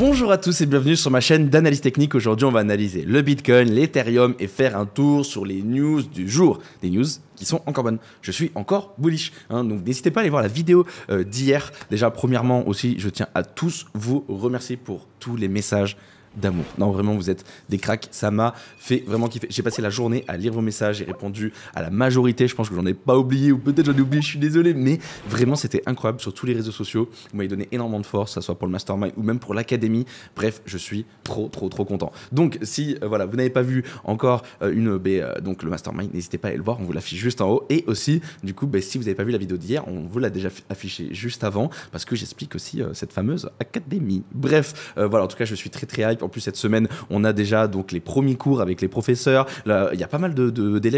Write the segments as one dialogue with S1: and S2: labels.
S1: Bonjour à tous et bienvenue sur ma chaîne d'analyse technique. Aujourd'hui, on va analyser le Bitcoin, l'Ethereum et faire un tour sur les news du jour. Des news qui sont encore bonnes. Je suis encore bullish. Hein. donc n'hésitez pas à aller voir la vidéo euh, d'hier. Déjà, premièrement aussi, je tiens à tous vous remercier pour tous les messages d'amour. Non, vraiment, vous êtes des cracks. Ça m'a fait vraiment kiffer. J'ai passé la journée à lire vos messages. et répondu à la majorité. Je pense que j'en ai pas oublié ou peut-être j'en ai oublié. Je suis désolé, mais vraiment, c'était incroyable sur tous les réseaux sociaux. Vous m'avez donné énormément de force, que ce soit pour le mastermind ou même pour l'académie. Bref, je suis trop, trop, trop content. Donc, si euh, voilà, vous n'avez pas vu encore euh, une bah, euh, donc le mastermind, n'hésitez pas à aller le voir. On vous l'affiche juste en haut. Et aussi, du coup, bah, si vous n'avez pas vu la vidéo d'hier, on vous l'a déjà affichée juste avant parce que j'explique aussi cette fameuse académie. Bref, voilà. En tout cas, je suis très, très hype en plus, cette semaine, on a déjà donc les premiers cours avec les professeurs. il y a pas mal d'élèves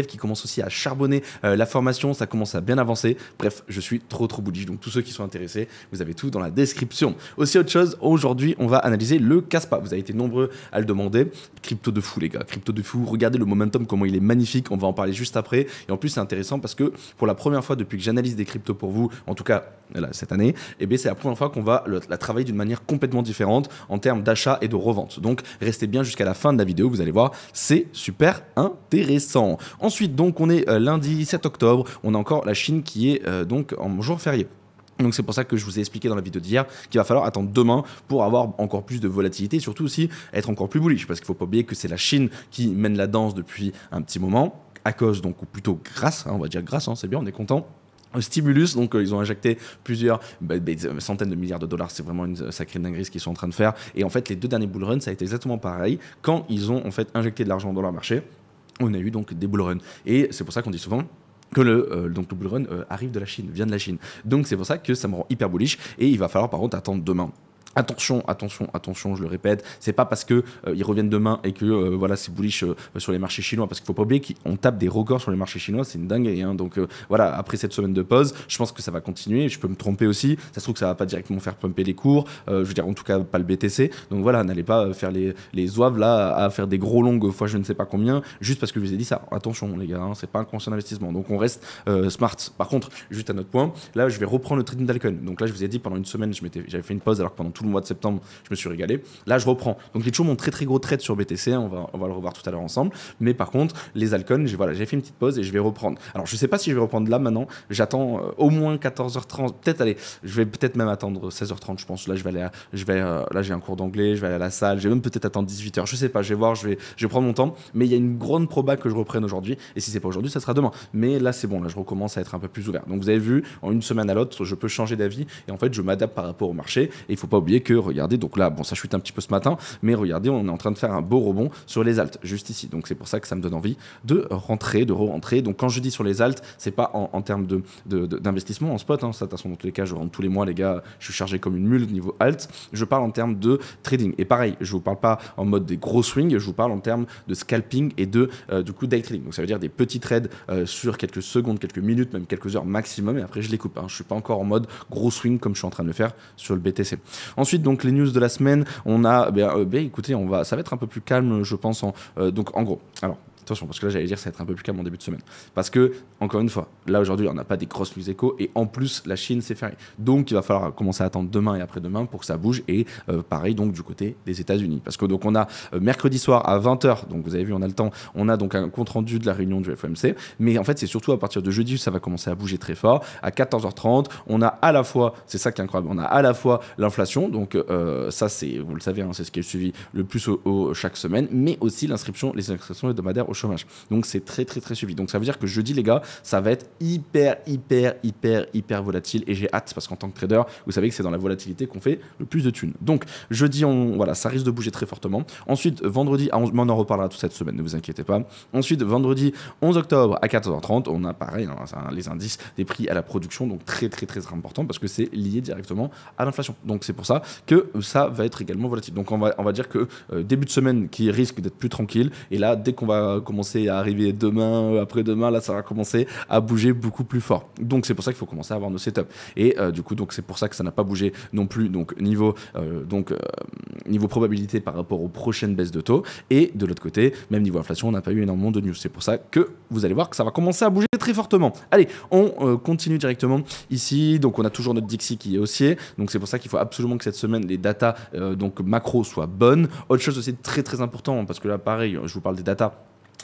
S1: de, qui commencent aussi à charbonner euh, la formation. Ça commence à bien avancer. Bref, je suis trop, trop bullish. Donc, tous ceux qui sont intéressés, vous avez tout dans la description. Aussi, autre chose, aujourd'hui, on va analyser le CASPA. Vous avez été nombreux à le demander. Crypto de fou, les gars. Crypto de fou. Regardez le momentum, comment il est magnifique. On va en parler juste après. Et en plus, c'est intéressant parce que pour la première fois depuis que j'analyse des cryptos pour vous, en tout cas cette année, eh c'est la première fois qu'on va la travailler d'une manière complètement différente en termes d'achat et de revente. Donc restez bien jusqu'à la fin de la vidéo, vous allez voir, c'est super intéressant. Ensuite, donc on est euh, lundi 7 octobre, on a encore la Chine qui est euh, donc en jour férié. Donc c'est pour ça que je vous ai expliqué dans la vidéo d'hier qu'il va falloir attendre demain pour avoir encore plus de volatilité surtout aussi être encore plus bullish parce qu'il ne faut pas oublier que c'est la Chine qui mène la danse depuis un petit moment à cause donc ou plutôt grâce, hein, on va dire grâce, hein, c'est bien, on est content stimulus. Donc, euh, ils ont injecté plusieurs bah, euh, centaines de milliards de dollars. C'est vraiment une euh, sacrée dinguerie ce qu'ils sont en train de faire. Et en fait, les deux derniers bull runs, ça a été exactement pareil. Quand ils ont en fait injecté de l'argent dans leur marché, on a eu donc des bull runs. Et c'est pour ça qu'on dit souvent que le, bullrun donc run arrive de la Chine, vient de la Chine. Donc c'est pour ça que ça me rend hyper bullish et il va falloir par contre attendre demain Attention, attention, attention, je le répète, c'est pas parce que euh, ils reviennent demain et que euh, voilà, c'est bullish euh, sur les marchés chinois parce qu'il faut pas oublier qu'on tape des records sur les marchés chinois, c'est une dinguerie hein, Donc voilà, après cette semaine de pause, je pense que ça va continuer, je peux me tromper aussi, ça se trouve que ça va pas directement faire pumper les cours, je veux dire en tout cas pas le BTC. Donc voilà, n'allez pas faire les les là à faire des gros longues fois je ne sais pas combien juste parce que je vous ai dit ça. Attention les gars, hein, c'est pas un conseil d'investissement. Donc on reste smart. Par contre, juste à notre point, là je vais reprendre le trading d'Alcon. Donc là je vous ai dit pendant une semaine, je m'étais j'avais fait une pause alors pendant tout le mois de septembre, je me suis régalé. Là, je reprends. Donc, les toujours mon très très gros trade sur BTC, hein, on, va, on va le revoir tout à l'heure ensemble. Mais par contre, les alcools, j'ai voilà, fait une petite pause et je vais reprendre. Alors, je sais pas si je vais reprendre là maintenant. J'attends euh, au moins 14h30. Peut-être, allez, je vais peut-être même attendre 16h30, je pense. Là, je vais aller je vais, euh, là, j'ai un cours d'anglais, je vais aller à la salle. Je vais même peut-être attendre 18h. Je sais pas, je vais voir, je vais, je vais prendre mon temps. Mais il y a une grande proba que je reprenne aujourd'hui. Et si c'est pas aujourd'hui, ça sera demain. Mais là, c'est bon. Là, je recommence à être un peu plus ouvert. Donc, vous avez vu, en une semaine à l'autre, je peux changer d'avis. Et en fait, je m'adapte par rapport au marché. Et il faut pas oublier que regardez, donc là, bon, ça chute un petit peu ce matin, mais regardez, on est en train de faire un beau rebond sur les altes, juste ici. Donc c'est pour ça que ça me donne envie de rentrer, de re-rentrer. Donc quand je dis sur les altes, c'est pas en, termes d'investissement de, en spot, hein. ça de toute façon, dans tous les cas, je rentre tous les mois, les gars, je suis chargé comme une mule niveau alt. Je parle en termes de trading. Et pareil, je vous parle pas en mode des gros swings, je vous parle en termes de scalping et de euh, du coup day trading. Donc ça veut dire des petits trades euh, sur quelques secondes, quelques minutes, même quelques heures maximum, et après je les coupe. Hein. Je suis pas encore en mode gros swing comme je suis en train de le faire sur le BTC. Ensuite, donc les news de la semaine, on a, eh euh, eh écoutez, on va, ça va être un peu plus calme, je pense. En, euh, donc en gros, alors Attention, parce que là, j'allais dire, ça va être un peu plus calme en début de semaine. Parce que, encore une fois, là, aujourd'hui, on n'a pas des grosses lues échos, et en plus, la Chine, s'est fermée. Donc, il va falloir commencer à attendre demain et après-demain pour que ça bouge, et euh, pareil, donc, du côté des États-Unis. Parce que, donc, on a euh, mercredi soir à 20h, donc, vous avez vu, on a le temps, on a donc un compte-rendu de la réunion du FOMC, mais en fait, c'est surtout à partir de jeudi, ça va commencer à bouger très fort. À 14h30, on a à la fois, c'est ça qui est incroyable, on a à la fois l'inflation, donc, euh, ça, c'est, vous le savez, hein, c'est ce qui est suivi le plus chaque semaine, mais aussi l'inscription, les inscriptions hebdomadaires chômage. Donc c'est très très très suivi. Donc ça veut dire que jeudi les gars, ça va être hyper hyper hyper hyper volatile et j'ai hâte parce qu'en tant que trader, vous savez que c'est dans la volatilité qu'on fait le plus de thunes. Donc jeudi on voilà, ça risque de bouger très fortement. Ensuite vendredi ah, on en reparlera toute cette semaine, ne vous inquiétez pas. Ensuite vendredi 11 octobre à 14h30, on a pareil hein, les indices des prix à la production donc très très très important parce que c'est lié directement à l'inflation. Donc c'est pour ça que ça va être également volatile. Donc on va on va dire que euh, début de semaine qui risque d'être plus tranquille et là dès qu'on va commencer à arriver demain, euh, après-demain, là ça va commencer à bouger beaucoup plus fort. Donc c'est pour ça qu'il faut commencer à avoir nos setups. Et euh, du coup, donc c'est pour ça que ça n'a pas bougé non plus. Donc niveau, euh, donc niveau probabilité par rapport aux prochaines baisses de taux. Et de l'autre côté, même niveau inflation, on n'a pas eu énormément de news. C'est pour ça que vous allez voir que ça va commencer à bouger très fortement. Allez, on continue directement ici. Donc on a toujours notre Dixie qui est haussier. Donc c'est pour ça qu'il faut absolument que cette semaine les datas donc macro soient bonnes. Autre chose aussi très très important parce que là pareil, je vous parle des datas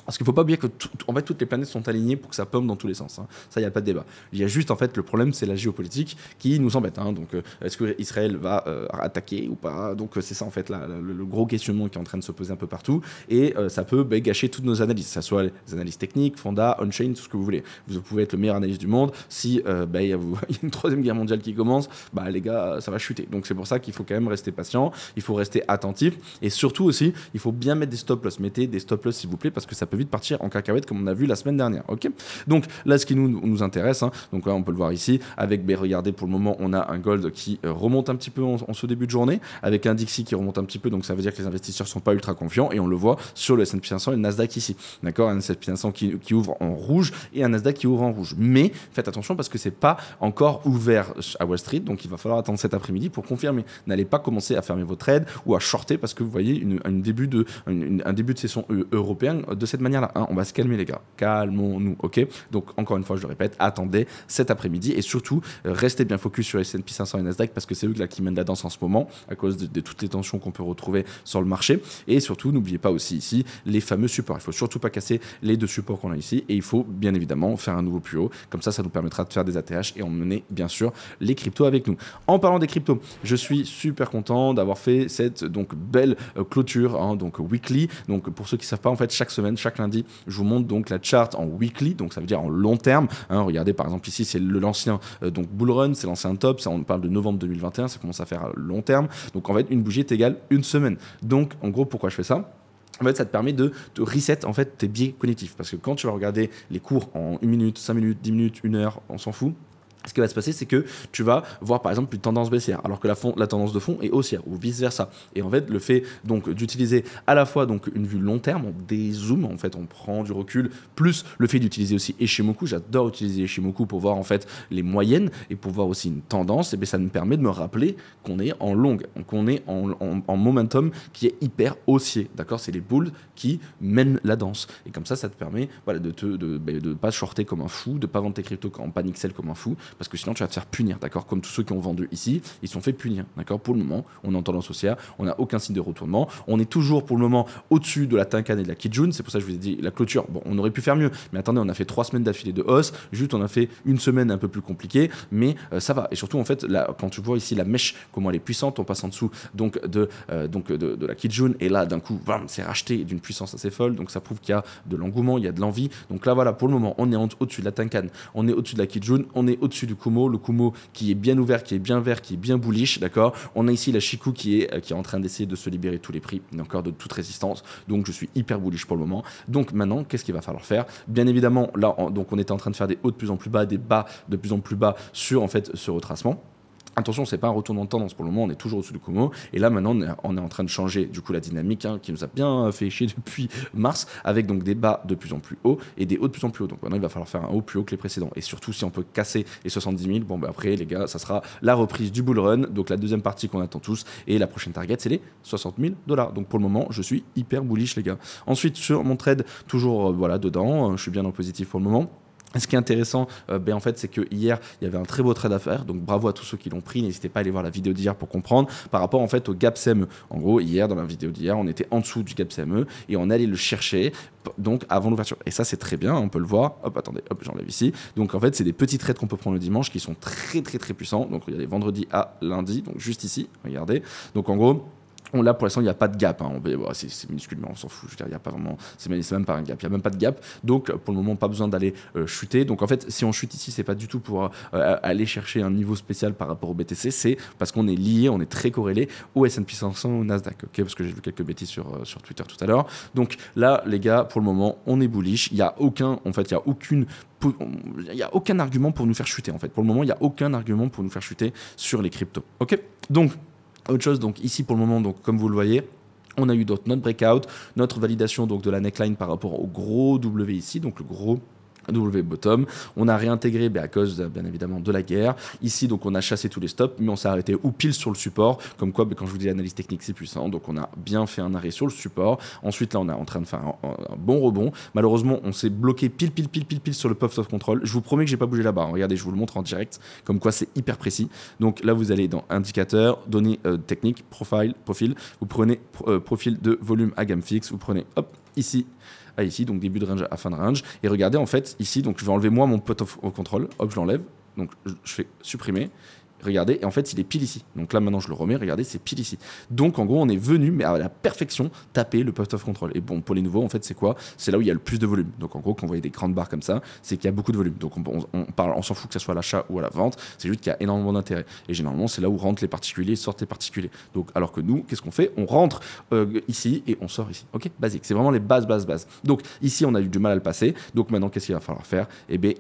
S1: parce qu'il ne faut pas oublier que en toutes les planètes sont alignées pour que ça pomme dans tous les sens. Hein. Ça, il n'y a pas de débat. Il y a juste, en fait, le problème, c'est la géopolitique qui nous embête. Hein. Donc, euh, est-ce que Israël va euh, attaquer ou pas Donc, euh, c'est ça, en fait, le, gros questionnement qui est en train de se poser un peu partout. Et ça peut ben, gâcher toutes nos analyses, que ce soit les analyses techniques, Fonda, on-chain, tout ce que vous voulez. Vous pouvez être le meilleur analyste du monde. Si ben, il y, a une troisième guerre mondiale qui commence, bah, les gars, ça va chuter. Donc, c'est pour ça qu'il faut quand même rester patient, il faut rester attentif. Et surtout aussi, il faut bien mettre des stop-loss. Mettez des stop-loss, s'il vous plaît, parce que ça peut de partir en cacahuète comme on a vu la semaine dernière. Ok donc là, ce qui nous, nous intéresse, hein, donc là, on peut le voir ici, avec, ben, regardez, pour le moment, on a un gold qui euh, remonte un petit peu en, ce début de journée, avec un Dixie qui remonte un petit peu, donc ça veut dire que les investisseurs sont pas ultra confiants, et on le voit sur le S&P 500 et le Nasdaq ici. D'accord Un S&P 500 qui, qui, ouvre en rouge et un Nasdaq qui ouvre en rouge. Mais faites attention parce que c'est pas encore ouvert à Wall Street, donc il va falloir attendre cet après-midi pour confirmer. N'allez pas commencer à fermer votre trades ou à shorter parce que vous voyez une, début de, un début de session euh, européen de cette manière-là. Hein, on va se calmer, les gars. Calmons-nous, ok Donc, encore une fois, je le répète, attendez cet après-midi et surtout, euh, restez bien focus sur S&P 500 et Nasdaq parce que c'est eux qui mènent la danse en ce moment à cause de, toutes les tensions qu'on peut retrouver sur le marché. Et surtout, n'oubliez pas aussi ici les fameux supports. Il faut surtout pas casser les deux supports qu'on a ici et il faut bien évidemment faire un nouveau plus haut. Comme ça, ça nous permettra de faire des ATH et emmener bien sûr les cryptos avec nous. En parlant des cryptos, je suis super content d'avoir fait cette donc belle euh, clôture, hein, donc weekly. Donc pour ceux qui savent pas, en fait, chaque semaine, chaque lundi, je vous montre donc la charte en weekly, donc ça veut dire en long terme. Hein. regardez par exemple ici, c'est l'ancien euh, donc bull run, c'est l'ancien top, ça on parle de novembre 2021, ça commence à faire euh, long terme. Donc en fait, une bougie est égale une semaine. Donc en gros, pourquoi je fais ça en fait, ça te permet de, te reset en fait tes biais cognitifs. Parce que quand tu vas regarder les cours en une minute, cinq minutes, 10 minutes, une heure, on s'en fout, ce qui va se passer, c'est que tu vas voir par exemple une tendance baissière, alors que la, la tendance de fond est haussière, ou vice-versa. Et en fait, le fait donc d'utiliser à la fois donc une vue long terme, on dézoome, en fait, on prend du recul, plus le fait d'utiliser aussi Ishimoku, j'adore utiliser Ishimoku pour voir en fait les moyennes et pour voir aussi une tendance, et bien ça me permet de me rappeler qu'on est en longue, qu'on est en, momentum qui est hyper haussier, d'accord C'est les boules qui mènent la danse. Et comme ça, ça te permet voilà, de ne ben, de, pas shorter comme un fou, de pas vendre tes cryptos en panique celle comme un fou, parce que sinon tu vas te faire punir, d'accord Comme tous ceux qui ont vendu ici, ils sont fait punir, d'accord Pour le moment, on est en tendance haussière, on n'a aucun signe de retournement, on est toujours pour le moment au-dessus de la Tinkan et de la Kijun, c'est pour ça que je vous ai dit la clôture, bon, on aurait pu faire mieux, mais attendez, on a fait trois semaines d'affilée de hausse, juste on a fait une semaine un peu plus compliquée, mais euh, ça va. Et surtout, en fait, là, quand tu vois ici la mèche, comment elle est puissante, on passe en dessous donc de, euh, donc de, la Kijun, et là, d'un coup, c'est racheté d'une puissance assez folle, donc ça prouve qu'il y a de l'engouement, il y a de l'envie. Donc là, voilà, pour le moment, on est au-dessus de la Tinkan, on est au-dessus de la Kijun, on est au-dessus du Kumo, le Kumo qui est bien ouvert, qui est bien vert, qui est bien bullish, d'accord On a ici la Chiku qui est, euh, qui est en train d'essayer de se libérer de tous les prix, encore de toute résistance, donc je suis hyper bullish pour le moment. Donc maintenant, qu'est-ce qu'il va falloir faire Bien évidemment, là, on, donc on était en train de faire des hauts de plus en plus bas, des bas de plus en plus bas sur en fait ce retracement. Attention, c'est pas un retournement de tendance. Pour le moment, on est toujours au-dessus du Kumo. Et là, maintenant, on est, en train de changer du coup la dynamique hein, qui nous a bien fait chier depuis mars, avec donc des bas de plus en plus hauts et des hauts de plus en plus hauts. Donc maintenant, il va falloir faire un haut plus haut que les précédents. Et surtout, si on peut casser les 70 000, bon, bah, après, les gars, ça sera la reprise du bull run, donc la deuxième partie qu'on attend tous. Et la prochaine target, c'est les 60 000 dollars. Donc pour le moment, je suis hyper bullish, les gars. Ensuite, sur mon trade, toujours euh, voilà, dedans, hein, je suis bien en positif pour le moment. Ce qui est intéressant, euh, ben en fait, c'est que hier, il y avait un très beau trade à faire. Donc bravo à tous ceux qui l'ont pris. N'hésitez pas à aller voir la vidéo d'hier pour comprendre. Par rapport en fait au gap CME. En gros, hier dans la vidéo d'hier, on était en dessous du gap CME et on allait le chercher donc avant l'ouverture. Et ça, c'est très bien. On peut le voir. Hop, attendez, hop, j'enlève ici. Donc en fait, c'est des petits trades qu'on peut prendre le dimanche qui sont très très très puissants. Donc y regardez, vendredi à lundi, donc juste ici. Regardez. Donc en gros là, pour l'instant, il n'y a pas de gap. Hein. c'est minuscule, mais on s'en fout. y a pas vraiment, c'est même pas un gap. Il n'y a même pas de gap. Donc, pour le moment, pas besoin d'aller euh, chuter. Donc, en fait, si on chute ici, c'est pas du tout pour euh, aller chercher un niveau spécial par rapport au BTC. C'est parce qu'on est lié, on est très corrélé au S&P 500, au Nasdaq. Ok, parce que j'ai vu quelques bêtises sur euh, sur Twitter tout à l'heure. Donc là, les gars, pour le moment, on est bullish. Il y a aucun, en fait, il y a aucune il n'y a aucun argument pour nous faire chuter en fait. Pour le moment, il n'y a aucun argument pour nous faire chuter sur les cryptos. Ok Donc, autre chose, donc ici pour le moment, donc comme vous le voyez, on a eu notre breakout, notre validation donc de la neckline par rapport au gros W ici, donc le gros W bottom. On a réintégré ben, à cause euh, bien évidemment de la guerre. Ici donc on a chassé tous les stops mais on s'est arrêté ou pile sur le support. Comme quoi ben, quand je vous dis analyse technique c'est puissant donc on a bien fait un arrêt sur le support. Ensuite là on est en train de faire un, bon rebond. Malheureusement on s'est bloqué pile pile pile pile pile sur le puff of control. Je vous promets que j'ai pas bougé là-bas. Hein. Regardez je vous le montre en direct comme quoi c'est hyper précis. Donc là vous allez dans indicateur, données euh, techniques, profile, profil. Vous prenez euh, profil de volume à gamme fixe. Vous prenez hop ici à ah, ici, donc début de range à fin de range. Et regardez, en fait, ici, donc je vais enlever moi mon pot au contrôle, hop, je l'enlève, donc je fais supprimer. Regardez, et en fait, il est pile ici. Donc là, maintenant, je le remets. Regardez, c'est pile ici. Donc, en gros, on est venu, mais à la perfection, taper le post of control. Et bon, pour les nouveaux, en fait, c'est quoi C'est là où il y a le plus de volume. Donc, en gros, quand vous voyez des grandes barres comme ça, c'est qu'il y a beaucoup de volume. Donc, on, parle, on s'en fout que ça soit à l'achat ou à la vente. C'est juste qu'il y a énormément d'intérêt. Et généralement, c'est là où rentrent les particuliers, sortent les particuliers. Donc, alors que nous, qu'est-ce qu'on fait On rentre euh, ici et on sort ici. Ok, basique. C'est vraiment les bases, bases, bases. Donc, ici, on a eu du mal à le passer. Donc, maintenant, qu'est-ce qu'il va falloir faire Eh bien,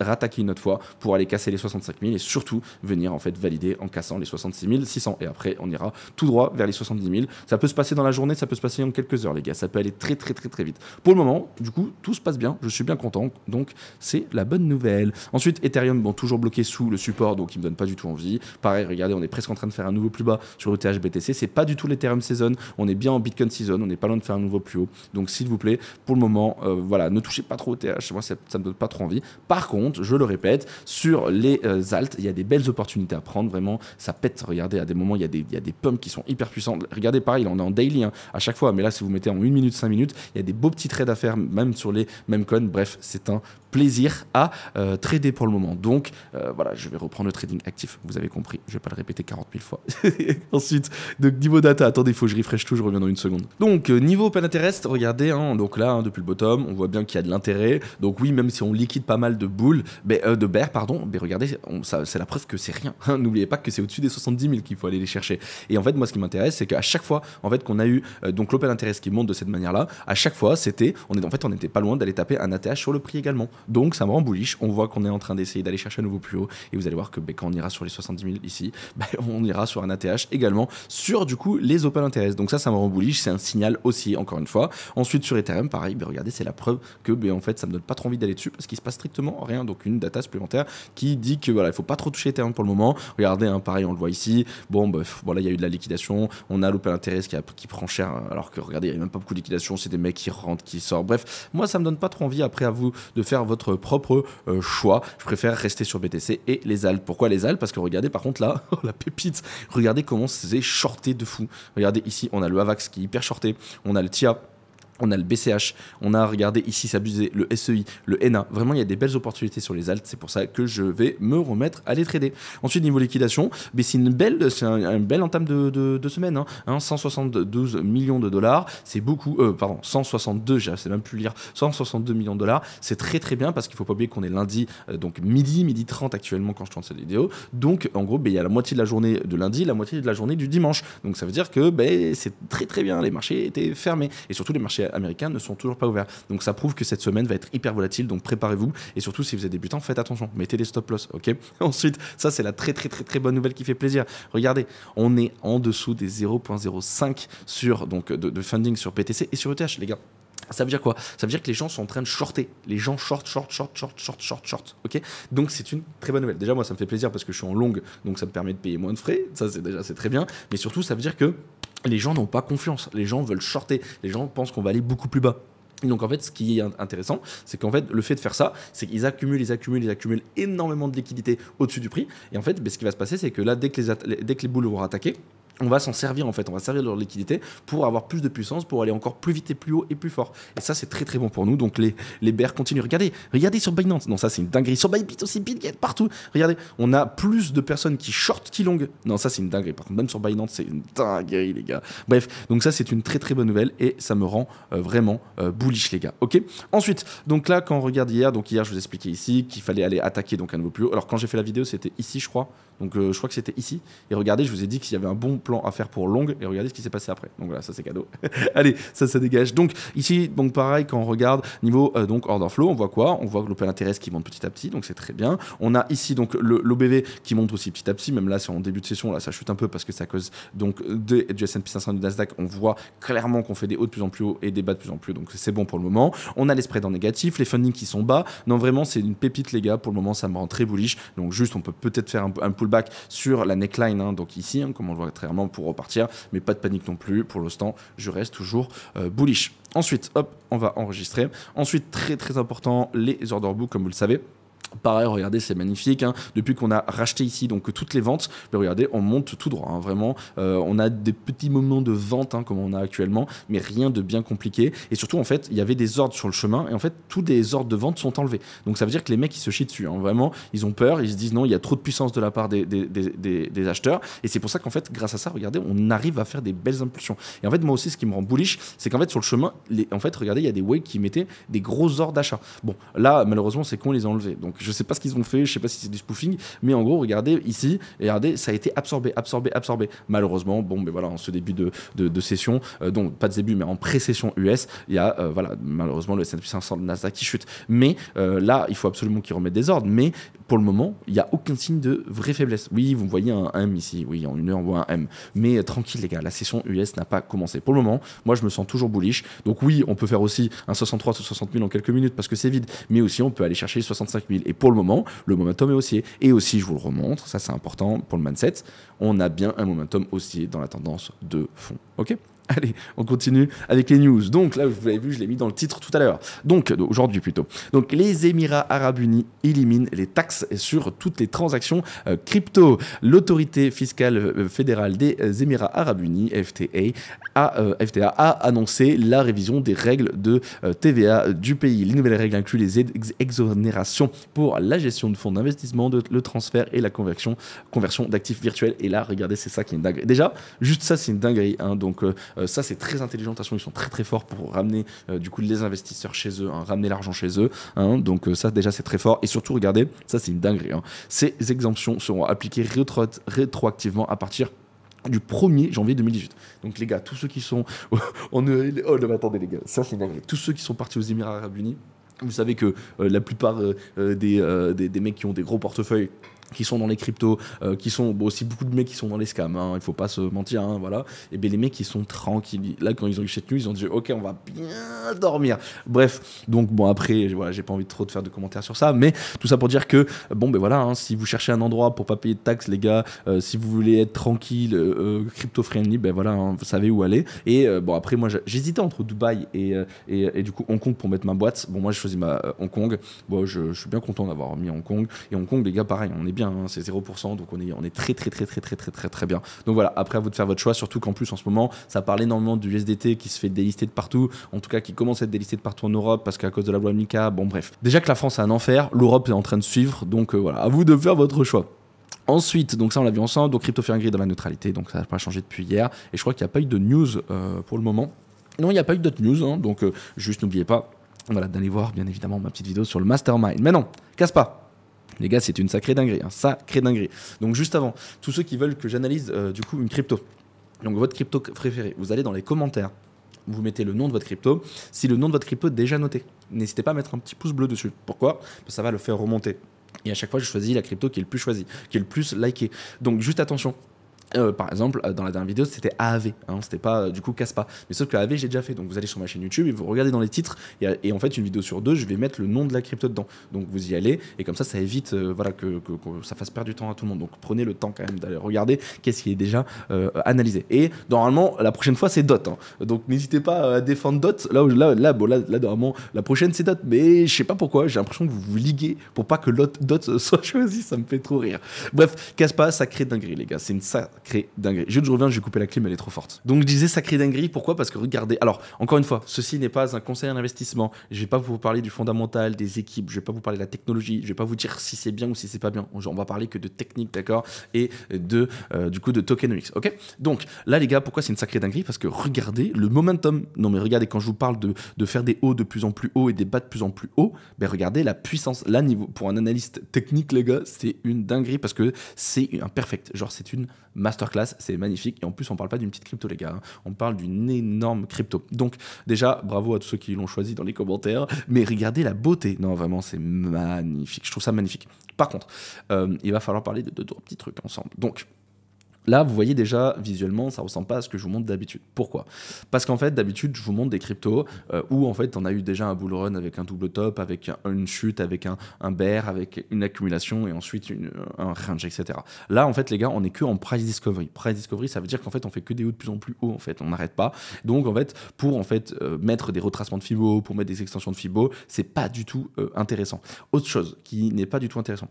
S1: rattaquer une autre fois pour aller casser les 65 et surtout venir en fait valider en cassant les 66 600. Et après, on ira tout droit vers les 70 000. Ça peut se passer dans la journée, ça peut se passer en quelques heures, les gars. Ça peut aller très, très, très, très vite. Pour le moment, du coup, tout se passe bien. Je suis bien content. Donc, c'est la bonne nouvelle. Ensuite, Ethereum, bon, toujours bloqué sous le support, donc il me donne pas du tout envie. Pareil, regardez, on est presque en train de faire un nouveau plus bas sur ETH BTC. C'est pas du tout l'Ethereum season. On est bien en Bitcoin season. On n'est pas loin de faire un nouveau plus haut. Donc, s'il vous plaît, pour le moment, euh, voilà, ne touchez pas trop ETH. Moi, ça, me donne pas trop envie. Par contre, je le répète, sur les euh, alt, il y a des belles opportunités à prendre. Vraiment, ça pète. Regardez, à des moments, il y, a des, il a des pumps qui sont hyper puissantes. Regardez, pareil, on est en daily hein, à chaque fois. Mais là, si vous mettez en 1 minute, 5 minutes, il y a des beaux petits trades à faire, même sur les mêmes coins. Bref, c'est un plaisir à euh, trader pour le moment. Donc, euh, voilà, je vais reprendre le trading actif. Vous avez compris. Je vais pas le répéter 40 000 fois. Ensuite, donc, niveau data, attendez, il faut que je refresh tout. Je reviens dans une seconde. Donc, euh, niveau open interest, regardez, hein, donc là, hein, depuis le bottom, on voit bien qu'il y a de l'intérêt. Donc, oui, même si on liquide pas mal de boules, ben, de bear, pardon, mais ben, regardez, c'est la preuve que c'est rien. Hein, n'oubliez pas que c'est au-dessus des 70 000 qu'il faut aller les chercher. Et en fait, moi, ce qui m'intéresse, c'est qu'à chaque fois, en fait, qu'on a eu euh, donc l'open interest qui monte de cette manière-là, à chaque fois, c'était, on est en fait, on n'était pas loin d'aller taper un ATH sur le prix également. Donc, ça me rend bullish. On voit qu'on est en train d'essayer d'aller chercher un nouveau plus haut. Et vous allez voir que ben, quand on ira sur les 70 000 ici, ben, on ira sur un ATH également sur du coup les open interest. Donc ça, ça me rend bullish. C'est un signal aussi, encore une fois. Ensuite, sur Ethereum, pareil. mais ben, regardez, c'est la preuve que en fait, ça me donne pas trop envie d'aller dessus parce qu'il se passe strictement rien. Donc une data supplémentaire qui dit que voilà, il faut pas trop toucher Ethereum pour le moment Regardez, hein, pareil, on le voit ici. Bon, bah, voilà il y a eu de la liquidation. On a l'open interest qui, qui prend cher, alors que regardez, il n'y a même pas beaucoup de liquidation. C'est des mecs qui rentrent, qui sortent. Bref, moi, ça me donne pas trop envie après à vous de faire votre propre euh, choix. Je préfère rester sur BTC et les Alpes. Pourquoi les Alpes Parce que regardez, par contre, là, oh, la pépite. Regardez comment c'est shorté de fou. Regardez ici, on a le Avax qui est hyper shorté. On a le TIA on a le BCH, on a regardé ici s'abuser, le SEI, le NA. Vraiment, il y a des belles opportunités sur les altes. C'est pour ça que je vais me remettre à les trader. Ensuite, niveau liquidation, mais c'est une belle, c'est un, bel entame de, de, semaine. 172 hein, hein, millions de dollars, c'est beaucoup. Euh, pardon, 162, j'ai même pu lire. 162 millions de dollars, c'est très très bien parce qu'il faut pas oublier qu'on est lundi, euh, donc midi, midi 30 actuellement quand je tourne cette vidéo. Donc, en gros, ben, il y a la moitié de la journée de lundi, la moitié de la journée du dimanche. Donc, ça veut dire que ben, c'est très très bien. Les marchés étaient fermés et surtout les marchés américains ne sont toujours pas ouverts. Donc ça prouve que cette semaine va être hyper volatile, donc préparez-vous. Et surtout, si vous êtes débutant, faites attention, mettez des stop loss, ok Ensuite, ça c'est la très très très très bonne nouvelle qui fait plaisir. Regardez, on est en dessous des 0.05 sur donc de, de funding sur PTC et sur ETH, les gars. Ça veut dire quoi Ça veut dire que les gens sont en train de shorter. Les gens short, short, short, short, short, short, short. Ok Donc c'est une très bonne nouvelle. Déjà, moi, ça me fait plaisir parce que je suis en longue, donc ça me permet de payer moins de frais. Ça, c'est déjà c'est très bien. Mais surtout, ça veut dire que les gens n'ont pas confiance, les gens veulent shorter, les gens pensent qu'on va aller beaucoup plus bas. donc en fait, ce qui est intéressant, c'est qu'en fait, le fait de faire ça, c'est qu'ils accumulent, ils accumulent, ils accumulent énormément de liquidités au-dessus du prix. Et en fait, ben, ce qui va se passer, c'est que là, dès que les, dès que les boules vont attaquer, on va s'en servir en fait, on va servir leur liquidité pour avoir plus de puissance, pour aller encore plus vite et plus haut et plus fort. Et ça, c'est très très bon pour nous. Donc les, les bears continuent. Regardez, regardez sur Binance. Non, ça c'est une dinguerie. Sur Bybit aussi, Bitget, partout. Regardez, on a plus de personnes qui short qui long. Non, ça c'est une dinguerie. Par contre, même sur Binance, c'est une dinguerie, les gars. Bref, donc ça c'est une très très bonne nouvelle et ça me rend euh, vraiment euh, bullish, les gars. Ok Ensuite, donc là, quand on regarde hier, donc hier, je vous expliquais ici qu'il fallait aller attaquer donc un nouveau plus haut. Alors quand j'ai fait la vidéo, c'était ici, je crois. Donc euh, je crois que c'était ici. Et regardez, je vous ai dit qu'il y avait un bon plan à faire pour longue. Et regardez ce qui s'est passé après. Donc voilà, ça c'est cadeau. Allez, ça ça dégage. Donc ici, donc pareil, quand on regarde niveau euh, donc order flow, on voit quoi On voit que l'open interest qui monte petit à petit, donc c'est très bien. On a ici donc l'OBV qui monte aussi petit à petit. Même là, c'est en début de session, là ça chute un peu parce que ça cause donc de, du S&P 500 du Nasdaq. On voit clairement qu'on fait des hauts de plus en plus hauts et des bas de plus en plus. Donc c'est bon pour le moment. On a les spreads en négatif, les funding qui sont bas. Non vraiment, c'est une pépite les gars. Pour le moment, ça me rend très bullish. Donc juste, on peut peut-être faire un, un pull back sur la neckline, hein, donc ici, hein, comme on le voit très clairement, pour repartir. Mais pas de panique non plus. Pour l'instant, je reste toujours euh, bullish. Ensuite, hop, on va enregistrer. Ensuite, très très important, les order book, comme vous le savez. Pareil, regardez, c'est magnifique. Hein. Depuis qu'on a racheté ici, donc toutes les ventes, mais regardez, on monte tout droit. Hein, vraiment, euh, on a des petits moments de vente hein, comme on a actuellement, mais rien de bien compliqué. Et surtout, en fait, il y avait des ordres sur le chemin, et en fait, tous les ordres de vente sont enlevés. Donc ça veut dire que les mecs, ils se chient dessus. Hein. Vraiment, ils ont peur, ils se disent non, il y a trop de puissance de la part des, acheteurs. Et c'est pour ça qu'en fait, grâce à ça, regardez, on arrive à faire des belles impulsions. Et en fait, moi aussi, ce qui me rend bullish, c'est qu'en fait, sur le chemin, les, en fait, regardez, il y a des waves qui mettaient des gros ordres d'achat. Bon, là, malheureusement, c'est qu'on les a enlevés. Donc je sais pas ce qu'ils ont fait, je sais pas si c'est du spoofing, mais en gros, regardez ici, regardez, ça a été absorbé, absorbé, absorbé. Malheureusement, bon, mais voilà, en ce début de, session, euh, donc pas de début, mais en pré-session US, il y a, euh, voilà, malheureusement, le S&P 500, le Nasdaq qui chute. Mais euh, là, il faut absolument qu'ils remettent des ordres. Mais pour le moment, il n'y a aucun signe de vraie faiblesse. Oui, vous voyez un M ici, oui, en une heure, on voit un M. Mais tranquille, les gars, la session US n'a pas commencé. Pour le moment, moi, je me sens toujours bullish. Donc oui, on peut faire aussi un 63 sur 60 000 en quelques minutes parce que c'est vide, mais aussi on peut aller chercher 65 000 et pour le moment, le momentum est haussier. Et aussi, je vous le remontre, ça c'est important pour le mindset, on a bien un momentum haussier dans la tendance de fond. OK Allez, on continue avec les news. Donc là, vous l'avez vu, je l'ai mis dans le titre tout à l'heure. Donc, euh, aujourd'hui plutôt. Donc, les Émirats arabes unis éliminent les taxes sur toutes les transactions euh, crypto. L'autorité fiscale euh, fédérale des Émirats arabes unis, FTA, a, FTA, a annoncé la révision des règles de TVA du pays. Les nouvelles règles incluent les exonérations pour la gestion de fonds d'investissement, le transfert et la conversion, d'actifs virtuels. Et là, regardez, c'est ça qui est une dinguerie. Déjà, juste ça, c'est une dinguerie. Hein. donc, euh, ça, c'est très intelligent. De toute façon, ils sont très très forts pour ramener euh, du coup les investisseurs chez eux, hein, ramener l'argent chez eux. Hein. donc euh, ça, déjà, c'est très fort. Et surtout, regardez, ça, c'est une dinguerie. Hein. Ces exemptions seront appliquées rétroactivement à partir du 1er janvier 2018. Donc les gars, tous ceux qui sont e oh attendez les gars, ça c'est dinguerie. Tous ceux qui sont partis aux Émirats Arabes Unis, vous savez que la plupart des mecs qui ont des gros portefeuilles qui sont dans les cryptos, euh, qui sont aussi beaucoup de mecs qui sont dans les scams, hein, il faut pas se mentir, hein, voilà. Et bien les mecs qui sont tranquilles, là quand ils ont eu cette nuit, ils ont dit ok on va bien dormir. Bref, donc bon après voilà j'ai pas envie de trop de faire de commentaires sur ça, mais tout ça pour dire que bon ben voilà hein, si vous cherchez un endroit pour pas payer de taxes les gars, euh, si vous voulez être tranquille, euh, crypto friendly, ben voilà hein, vous savez où aller. Et bon après moi j'hésitais entre Dubaï et, et, du coup Hong Kong pour mettre ma boîte. Bon moi j'ai choisi ma Hong Kong. Bon je, je suis bien content d'avoir mis Hong Kong et Hong Kong les gars pareil on est Hein, c'est 0%, donc on est, on est très très très très très très très très bien. Donc voilà, après à vous de faire votre choix, surtout qu'en plus en ce moment, ça parle énormément du USDT qui se fait délister de partout, en tout cas qui commence à être délisté de partout en Europe parce qu'à cause de la loi MICA, bon bref. Déjà que la France a un enfer, l'Europe est en train de suivre, donc euh, voilà, à vous de faire votre choix. Ensuite, donc ça on l'a vu ensemble, donc crypto dans la neutralité, donc ça n'a pas changé depuis hier, et je crois qu'il n'y a pas eu de news euh, pour le moment. Non, il n'y a pas eu d'autres news, hein, donc euh, juste n'oubliez pas voilà, d'aller voir bien évidemment ma petite vidéo sur le mastermind. Mais non, casse pas les gars, c'est une sacrée dinguerie, un hein. sacrée dinguerie. Donc juste avant, tous ceux qui veulent que j'analyse euh, du coup une crypto, donc votre crypto préférée, vous allez dans les commentaires, vous mettez le nom de votre crypto. Si le nom de votre crypto est déjà noté, n'hésitez pas à mettre un petit pouce bleu dessus. Pourquoi Parce que ça va le faire remonter. Et à chaque fois, je choisis la crypto qui est le plus choisie, qui est le plus likée. Donc juste attention, euh, par exemple, euh, dans la dernière vidéo, c'était AAV, hein, c'était pas euh, du coup casse Mais sauf que AAV, j'ai déjà fait. Donc vous allez sur ma chaîne YouTube et vous regardez dans les titres. Et, en fait, une vidéo sur deux, je vais mettre le nom de la crypto dedans. Donc vous y allez et comme ça, ça évite voilà, que, ça fasse perdre du temps à tout le monde. Donc prenez le temps quand même d'aller regarder qu'est-ce qui est déjà analysé. Et normalement, la prochaine fois, c'est DOT. Hein. Donc n'hésitez pas à défendre DOT. Là, là, là, bon, là, normalement, la prochaine, c'est DOT. Mais je sais pas pourquoi, j'ai l'impression que vous vous liguez pour pas que DOT soit choisi. Ça me fait trop rire. Bref, Caspa pas, crée dinguerie, les gars. C'est une sacré dinguerie. Je reviens, je vais couper la clim, elle est trop forte. Donc je disais sacré dinguerie, pourquoi Parce que regardez, alors encore une fois, ceci n'est pas un conseil en investissement. Je vais pas vous parler du fondamental, des équipes, je vais pas vous parler de la technologie, je vais pas vous dire si c'est bien ou si c'est pas bien. On va parler que de technique, d'accord Et de euh, du coup de tokenomics, ok Donc là les gars, pourquoi c'est une sacrée dinguerie Parce que regardez le momentum. Non mais regardez quand je vous parle de, faire des hauts de plus en plus hauts et des bas de plus en plus hauts, ben regardez la puissance. Là niveau pour un analyste technique les gars, c'est une dinguerie parce que c'est un perfect. Genre c'est une masse classe c'est magnifique. Et en plus, on parle pas d'une petite crypto, les gars. Hein. On parle d'une énorme crypto. Donc, déjà, bravo à tous ceux qui l'ont choisi dans les commentaires. Mais regardez la beauté. Non, vraiment, c'est magnifique. Je trouve ça magnifique. Par contre, euh, il va falloir parler de deux, petits trucs ensemble. Donc, Là, vous voyez déjà visuellement, ça ressemble pas à ce que je vous montre d'habitude. Pourquoi Parce qu'en fait, d'habitude, je vous montre des cryptos euh, où en fait, on a eu déjà un bull run avec un double top, avec une chute, avec un, bear, avec une accumulation et ensuite un range, etc. Là, en fait, les gars, on est que en price discovery. Price discovery, ça veut dire qu'en fait, on fait que des hauts de plus en plus haut. En fait, on n'arrête pas. Donc, en fait, pour en fait euh, mettre des retracements de fibo, pour mettre des extensions de fibo, c'est pas du tout euh, intéressant. Autre chose qui n'est pas du tout intéressant.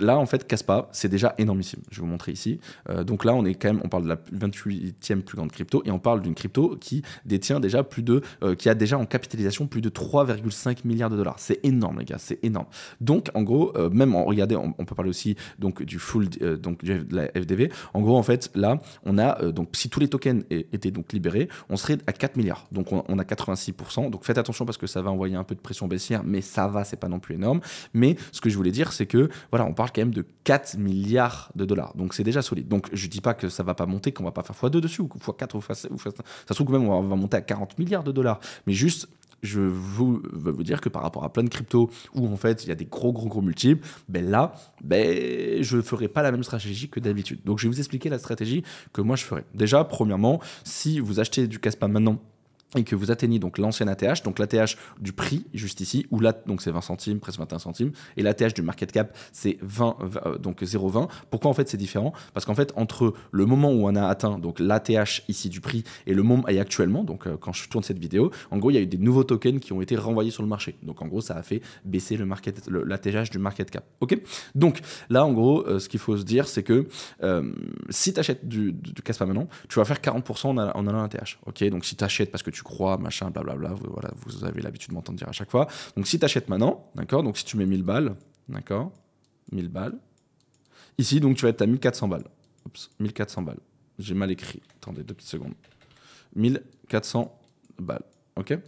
S1: là, en fait, Caspa, c'est déjà énormissime. Je vais vous montrer ici. Euh, donc là, on est quand même, on parle de la 28e plus grande crypto et on parle d'une crypto qui détient déjà plus de, euh, qui a déjà en capitalisation plus de 3,5 milliards de dollars. C'est énorme, les gars, c'est énorme. Donc en gros, euh, même en, regardez, on, peut parler aussi donc du full, donc de la FDV. En gros, en fait, là, on a donc si tous les tokens étaient donc libérés, on serait à 4 milliards. Donc on, on, a 86%. Donc faites attention parce que ça va envoyer un peu de pression baissière, mais ça va, c'est pas non plus énorme. Mais ce que je voulais dire, c'est que voilà, on parle quand même de 4 milliards de dollars. Donc c'est déjà solide donc je dis pas que ça va pas monter, qu'on va pas faire x2 dessus, ou x4, ou x Ça se trouve que même on va, monter à 40 milliards de dollars. Mais juste, je veux vous dire que par rapport à plein de cryptos où en fait il y a des gros gros gros multiples, ben là, ben je ferai pas la même stratégie que d'habitude. Donc je vais vous expliquer la stratégie que moi je ferai. Déjà, premièrement, si vous achetez du Caspa maintenant et que vous atteignez donc l'ancienne ATH, donc l'ATH du prix juste ici, où là donc c'est 20 centimes, presque 21 centimes, et l'ATH du market cap c'est 20, euh, donc 0,20. Pourquoi en fait c'est différent Parce qu'en fait entre le moment où on a atteint donc l'ATH ici du prix et le moment actuellement, donc euh, quand je tourne cette vidéo, en gros il y a eu des nouveaux tokens qui ont été renvoyés sur le marché. Donc en gros ça a fait baisser le market, l'ATH du market cap. Ok Donc là en gros euh, ce qu'il faut se dire c'est que si tu achètes du, du, du maintenant, tu vas faire 40% en, allant à l'ATH. Ok Donc si tu achètes parce que tu tu crois, machin, blablabla. Vous, voilà, vous avez l'habitude de m'entendre dire à chaque fois. Donc si tu achètes maintenant, d'accord Donc si tu mets 1000 balles, d'accord 1000 balles. Ici, donc tu vas être à 1400 balles. Oups, 1400 balles. J'ai mal écrit. Attendez deux petites secondes. 1400 balles. OK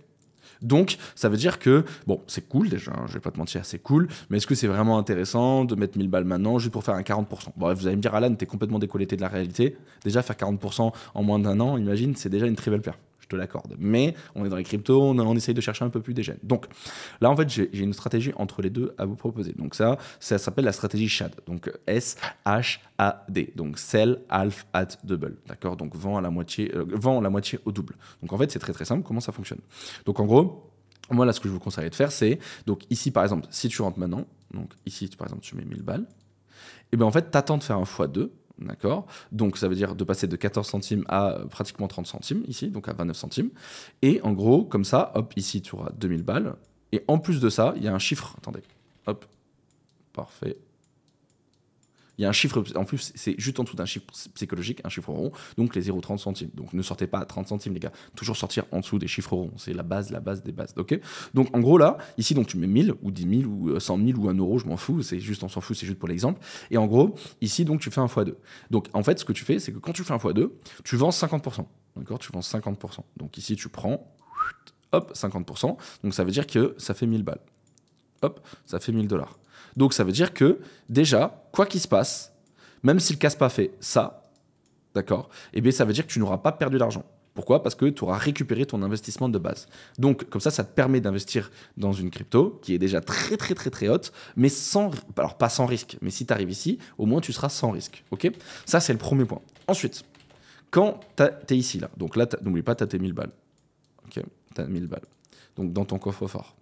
S1: donc, ça veut dire que, bon, c'est cool déjà, hein, je vais pas te mentir, c'est cool, mais est-ce que c'est vraiment intéressant de mettre 1000 balles maintenant juste pour faire un 40% Bon, vous allez me dire, Alan, t'es complètement décolleté de la réalité. Déjà, faire 40% en moins d'un an, imagine, c'est déjà une très belle paire te l'accorde. Mais on est dans les cryptos, on, on, essaye de chercher un peu plus des gènes. Donc là, en fait, j'ai une stratégie entre les deux à vous proposer. Donc ça, ça s'appelle la stratégie SHAD. Donc S-H-A-D. Donc sell half at double. D'accord Donc vend, à la moitié, euh, vend la moitié au double. Donc en fait, c'est très très simple comment ça fonctionne. Donc en gros, moi là, ce que je vous conseille de faire, c'est donc ici par exemple, si tu rentres maintenant, donc ici par exemple, tu mets 1000 balles, et bien en fait, tu attends de faire un x2 D'accord Donc ça veut dire de passer de 14 centimes à euh, pratiquement 30 centimes ici, donc à 29 centimes. Et en gros, comme ça, hop, ici tu auras 2000 balles. Et en plus de ça, il y a un chiffre. Attendez. Hop. Parfait. Il y a un chiffre, en plus, c'est juste en dessous d'un chiffre psychologique, un chiffre rond, donc les 0,30 centimes. Donc ne sortez pas à 30 centimes, les gars. Toujours sortir en dessous des chiffres ronds. C'est la base, la base des bases. ok donc en gros, là, ici, donc tu mets 1000 ou 10 000 ou 100 euh, 000 ou 1 euro, je m'en fous. C'est juste, on s'en fout, c'est juste pour l'exemple. Et en gros, ici, donc tu fais un x2. Donc en fait, ce que tu fais, c'est que quand tu fais un x2, tu vends 50%. D'accord Tu vends 50%. Donc ici, tu prends, hop, 50%. Donc ça veut dire que ça fait 1000 balles. Hop, ça fait 1000 dollars. Donc ça veut dire que déjà, quoi qu'il se passe, même si le casse pas fait ça, d'accord, Et eh bien ça veut dire que tu n'auras pas perdu d'argent. Pourquoi Parce que tu auras récupéré ton investissement de base. Donc, comme ça, ça te permet d'investir dans une crypto qui est déjà très, très, très, très haute, mais sans. Alors, pas sans risque, mais si tu arrives ici, au moins tu seras sans risque. OK Ça, c'est le premier point. Ensuite, quand tu es ici, là, donc là, n'oublie pas, tu as tes 1000 balles. OK Tu as 1000 balles. Donc, dans ton coffre-fort.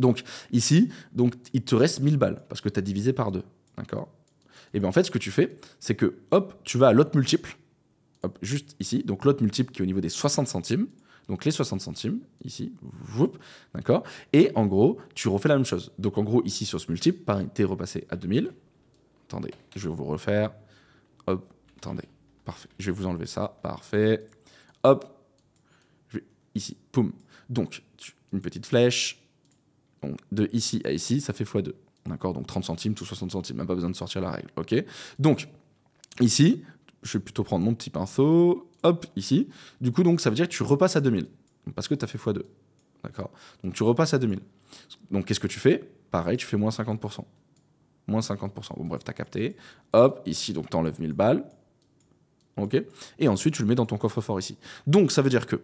S1: Donc ici, donc, il te reste 1000 balles parce que tu as divisé par 2. D'accord Et bien en fait, ce que tu fais, c'est que hop, tu vas à l'autre multiple, hop, juste ici, donc l'autre multiple qui est au niveau des 60 centimes. Donc les 60 centimes, ici, d'accord Et en gros, tu refais la même chose. Donc en gros, ici sur ce multiple, pareil, es repassé à 2000. Attendez, je vais vous refaire. Hop, attendez, parfait. Je vais vous enlever ça, parfait. Hop, je vais ici, poum. Donc, une petite flèche, donc de ici à ici, ça fait x2. D'accord Donc 30 centimes, tout 60 centimes, même pas besoin de sortir la règle. Ok Donc ici, je vais plutôt prendre mon petit pinceau, hop, ici. Du coup, donc ça veut dire que tu repasses à 2000, parce que tu as fait x2. D'accord Donc tu repasses à 2000. Donc qu'est-ce que tu fais Pareil, tu fais moins 50%. Moins 50%. Bon, bref, t'as capté. Hop, ici, donc tu enlèves 1000 balles. OK Et ensuite, tu le mets dans ton coffre-fort ici. Donc ça veut dire que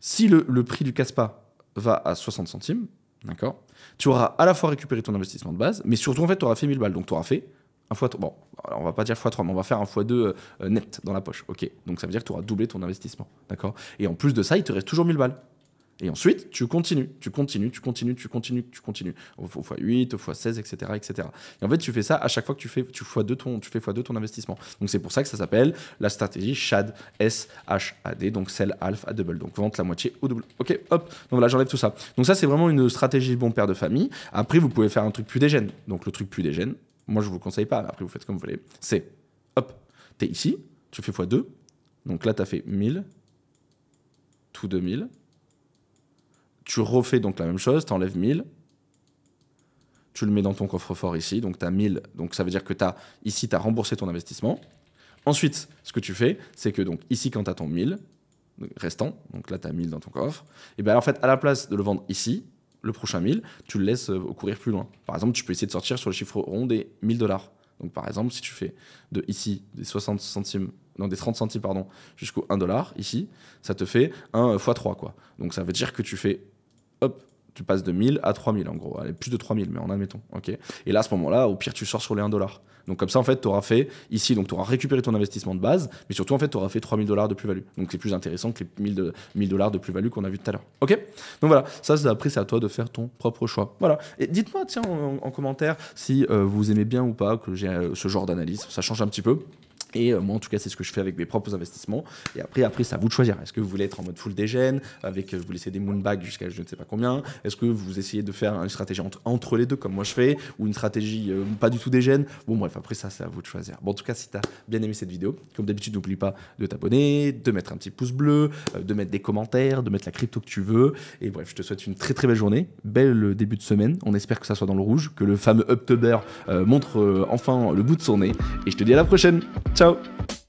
S1: si le, prix du casse-pas va à 60 centimes, D'accord Tu auras à la fois récupéré ton investissement de base, mais surtout, en fait, tu auras fait 1000 balles. Donc, tu auras fait un fois 3. Bon, alors on va pas dire fois 3, mais on va faire un fois 2 euh, net dans la poche. Ok. Donc, ça veut dire que tu auras doublé ton investissement. D'accord Et en plus de ça, il te reste toujours 1000 balles. Et ensuite, tu continues, tu continues, tu continues, tu continues, tu continues. Au x8, au x16, etc., etc. Et en fait, tu fais ça à chaque fois que tu fais, tu x2 ton, tu fais x2 ton investissement. Donc, c'est pour ça que ça s'appelle la stratégie SHAD, S-H-A-D, donc celle half à double. Donc, vente la moitié au double. Ok, hop. Donc, là, j'enlève tout ça. Donc, ça, c'est vraiment une stratégie bon père de famille. Après, vous pouvez faire un truc plus dégène. Donc, le truc plus dégène, moi, je vous conseille pas. Après, vous faites comme vous voulez. C'est hop, tu es ici, tu fais x2. Donc, là, tu as fait 1000, tout 2000. Tu refais donc la même chose, tu enlèves 1000. Tu le mets dans ton coffre-fort ici, donc tu as 1000. Donc ça veut dire que tu as ici, tu as remboursé ton investissement. Ensuite, ce que tu fais, c'est que donc ici, quand tu as ton 1000 restant, donc là tu as 1000 dans ton coffre, et bien en fait, à la place de le vendre ici, le prochain 1000, tu le laisses euh, courir plus loin. Par exemple, tu peux essayer de sortir sur le chiffre rond des 1000 dollars. Donc par exemple, si tu fais de ici des 60 centimes, non des 30 centimes pardon, jusqu'au 1 dollar ici, ça te fait 1 x 3 quoi. Donc ça veut dire que tu fais tu passes de 1000 à 3000 en gros. plus de 3000, mais en admettons. ok et là, à ce moment-là, au pire, tu sors sur les 1 dollar. Donc comme ça, en fait, tu auras fait ici, donc tu auras récupéré ton investissement de base, mais surtout, en fait, tu auras fait 3000 dollars de plus-value. Donc c'est plus intéressant que les 1000 dollars de, plus-value qu'on a vu tout à l'heure. Ok Donc voilà, ça, après, c'est à toi de faire ton propre choix. Voilà. Et dites-moi, tiens, en, commentaire, si euh, vous aimez bien ou pas que j'ai euh, ce genre d'analyse. Ça change un petit peu. Et euh, moi, en tout cas, c'est ce que je fais avec mes propres investissements. Et après, après c'est à vous de choisir. Est-ce que vous voulez être en mode full dégène, avec euh, vous laisser des moonbags jusqu'à je ne sais pas combien Est-ce que vous essayez de faire une stratégie entre, les deux, comme moi je fais, ou une stratégie euh, pas du tout dégène Bon, bref, après ça, c'est à vous de choisir. Bon, en tout cas, si tu as bien aimé cette vidéo, comme d'habitude, n'oublie pas de t'abonner, de mettre un petit pouce bleu, de mettre des commentaires, de mettre la crypto que tu veux. Et bref, je te souhaite une très très belle journée, bel début de semaine. On espère que ça soit dans le rouge, que le fameux Uptuber montre enfin le bout de son nez. Et je te dis à la prochaine. Ciao out.